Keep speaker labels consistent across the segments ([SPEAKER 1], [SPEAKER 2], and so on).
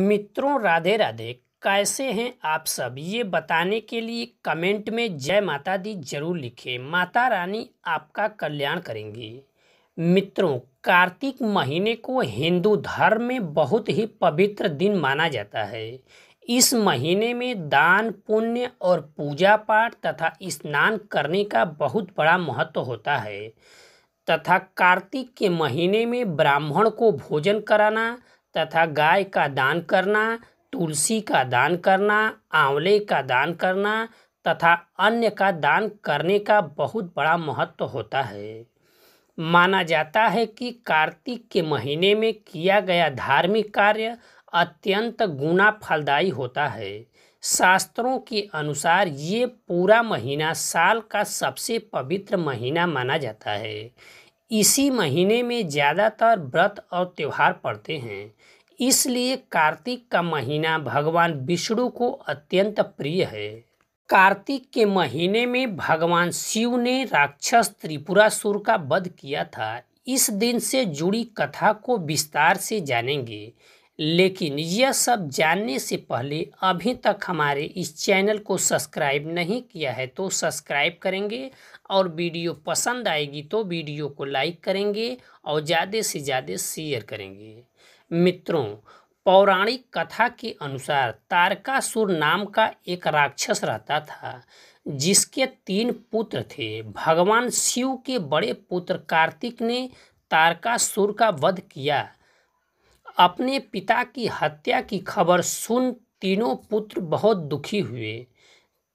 [SPEAKER 1] मित्रों राधे राधे कैसे हैं आप सब ये बताने के लिए कमेंट में जय माता दी जरूर लिखें माता रानी आपका कल्याण करेंगी मित्रों कार्तिक महीने को हिंदू धर्म में बहुत ही पवित्र दिन माना जाता है इस महीने में दान पुण्य और पूजा पाठ तथा स्नान करने का बहुत बड़ा महत्व होता है तथा कार्तिक के महीने में ब्राह्मण को भोजन कराना तथा गाय का दान करना तुलसी का दान करना आंवले का दान करना तथा अन्य का दान करने का बहुत बड़ा महत्व होता है माना जाता है कि कार्तिक के महीने में किया गया धार्मिक कार्य अत्यंत गुना फलदायी होता है शास्त्रों के अनुसार ये पूरा महीना साल का सबसे पवित्र महीना माना जाता है इसी महीने में ज़्यादातर व्रत और त्यौहार पड़ते हैं इसलिए कार्तिक का महीना भगवान विष्णु को अत्यंत प्रिय है कार्तिक के महीने में भगवान शिव ने राक्षस त्रिपुरासुर का वध किया था इस दिन से जुड़ी कथा को विस्तार से जानेंगे लेकिन यह सब जानने से पहले अभी तक हमारे इस चैनल को सब्सक्राइब नहीं किया है तो सब्सक्राइब करेंगे और वीडियो पसंद आएगी तो वीडियो को लाइक करेंगे और ज़्यादा से ज़्यादा शेयर करेंगे मित्रों पौराणिक कथा के अनुसार तारकासुर नाम का एक राक्षस रहता था जिसके तीन पुत्र थे भगवान शिव के बड़े पुत्र कार्तिक ने तारकासुर का वध किया अपने पिता की हत्या की खबर सुन तीनों पुत्र बहुत दुखी हुए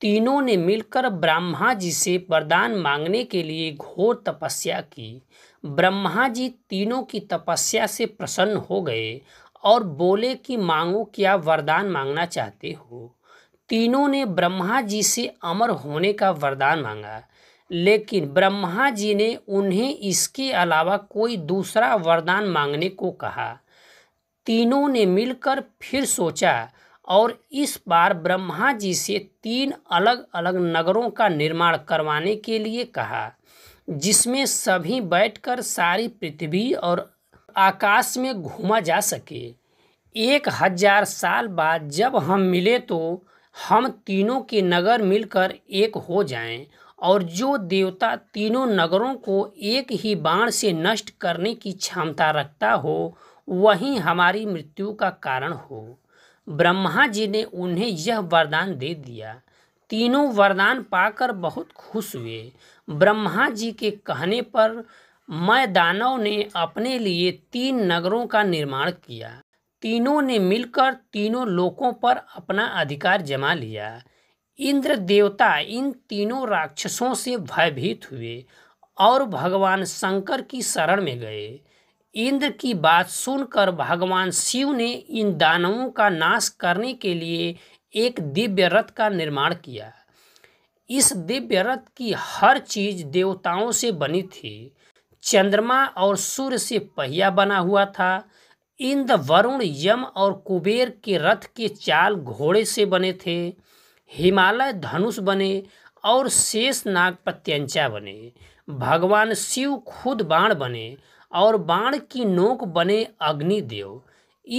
[SPEAKER 1] तीनों ने मिलकर ब्रह्मा जी से वरदान मांगने के लिए घोर तपस्या की ब्रह्मा जी तीनों की तपस्या से प्रसन्न हो गए और बोले कि मांगो क्या वरदान मांगना चाहते हो तीनों ने ब्रह्मा जी से अमर होने का वरदान मांगा लेकिन ब्रह्मा जी ने उन्हें इसके अलावा कोई दूसरा वरदान मांगने को कहा तीनों ने मिलकर फिर सोचा और इस बार ब्रह्मा जी से तीन अलग अलग नगरों का निर्माण करवाने के लिए कहा जिसमें सभी बैठकर सारी पृथ्वी और आकाश में घूमा जा सके एक हजार साल बाद जब हम मिले तो हम तीनों के नगर मिलकर एक हो जाएं और जो देवता तीनों नगरों को एक ही बाण से नष्ट करने की क्षमता रखता हो वही हमारी मृत्यु का कारण हो ब्रह्मा जी ने उन्हें यह वरदान दे दिया तीनों वरदान पाकर बहुत खुश हुए ब्रह्मा जी के कहने पर मैं दानव ने अपने लिए तीन नगरों का निर्माण किया तीनों ने मिलकर तीनों लोकों पर अपना अधिकार जमा लिया इंद्र देवता इन तीनों राक्षसों से भयभीत हुए और भगवान शंकर की शरण में गए इंद्र की बात सुनकर भगवान शिव ने इन दानवों का नाश करने के लिए एक दिव्य रथ का निर्माण किया इस दिव्य रथ की हर चीज देवताओं से बनी थी चंद्रमा और सूर्य से पहिया बना हुआ था इंद्र वरुण यम और कुबेर के रथ के चाल घोड़े से बने थे हिमालय धनुष बने और शेष नाग पत्यंचा बने भगवान शिव खुद बाण बने और बाण की नोक बने अग्निदेव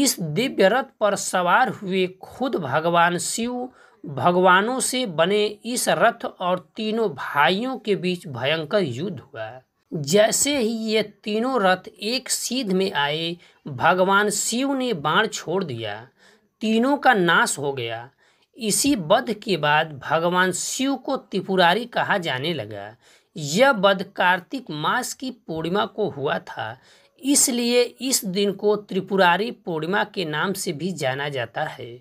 [SPEAKER 1] इस दिव्य रथ पर सवार हुए खुद भगवान शिव भगवानों से बने इस रथ और तीनों भाइयों के बीच भयंकर युद्ध हुआ जैसे ही ये तीनों रथ एक सीध में आए भगवान शिव ने बाण छोड़ दिया तीनों का नाश हो गया इसी बध के बाद भगवान शिव को त्रिपुरारी कहा जाने लगा यह बध कार्तिक मास की पूर्णिमा को हुआ था इसलिए इस दिन को त्रिपुरारी पूर्णिमा के नाम से भी जाना जाता है